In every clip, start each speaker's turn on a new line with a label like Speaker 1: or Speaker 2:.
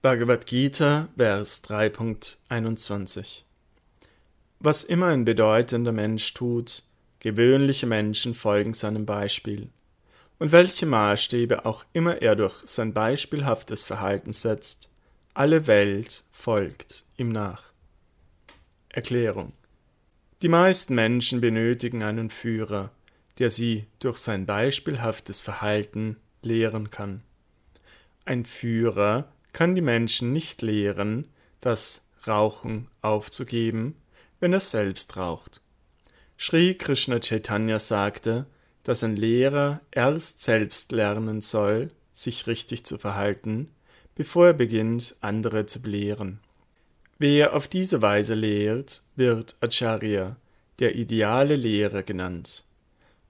Speaker 1: Bhagavad Gita, Vers 3.21 Was immer ein bedeutender Mensch tut, gewöhnliche Menschen folgen seinem Beispiel. Und welche Maßstäbe auch immer er durch sein beispielhaftes Verhalten setzt, alle Welt folgt ihm nach. Erklärung Die meisten Menschen benötigen einen Führer, der sie durch sein beispielhaftes Verhalten lehren kann. Ein Führer kann die Menschen nicht lehren, das Rauchen aufzugeben, wenn er selbst raucht. Sri Krishna Chaitanya sagte, dass ein Lehrer erst selbst lernen soll, sich richtig zu verhalten, bevor er beginnt, andere zu belehren. Wer auf diese Weise lehrt, wird Acharya, der ideale Lehrer genannt.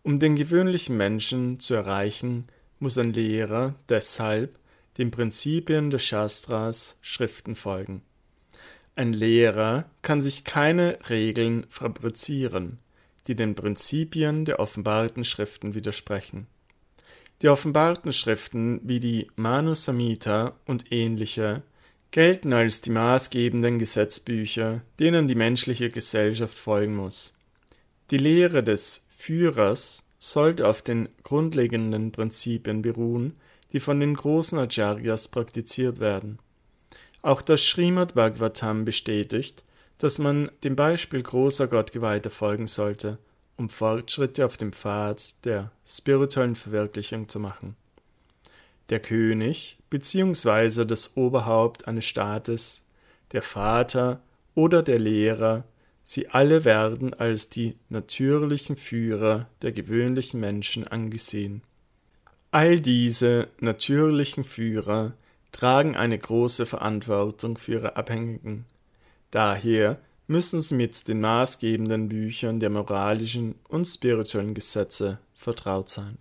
Speaker 1: Um den gewöhnlichen Menschen zu erreichen, muss ein Lehrer deshalb den Prinzipien des Shastras Schriften folgen. Ein Lehrer kann sich keine Regeln fabrizieren, die den Prinzipien der offenbarten Schriften widersprechen. Die offenbarten Schriften wie die Manusamhita und ähnliche gelten als die maßgebenden Gesetzbücher, denen die menschliche Gesellschaft folgen muss. Die Lehre des Führers sollte auf den grundlegenden Prinzipien beruhen, die von den großen Acharyas praktiziert werden. Auch das Srimad Bhagavatam bestätigt, dass man dem Beispiel großer Gottgeweihter folgen sollte, um Fortschritte auf dem Pfad der spirituellen Verwirklichung zu machen. Der König bzw. das Oberhaupt eines Staates, der Vater oder der Lehrer Sie alle werden als die natürlichen Führer der gewöhnlichen Menschen angesehen. All diese natürlichen Führer tragen eine große Verantwortung für ihre Abhängigen. Daher müssen sie mit den maßgebenden Büchern der moralischen und spirituellen Gesetze vertraut sein.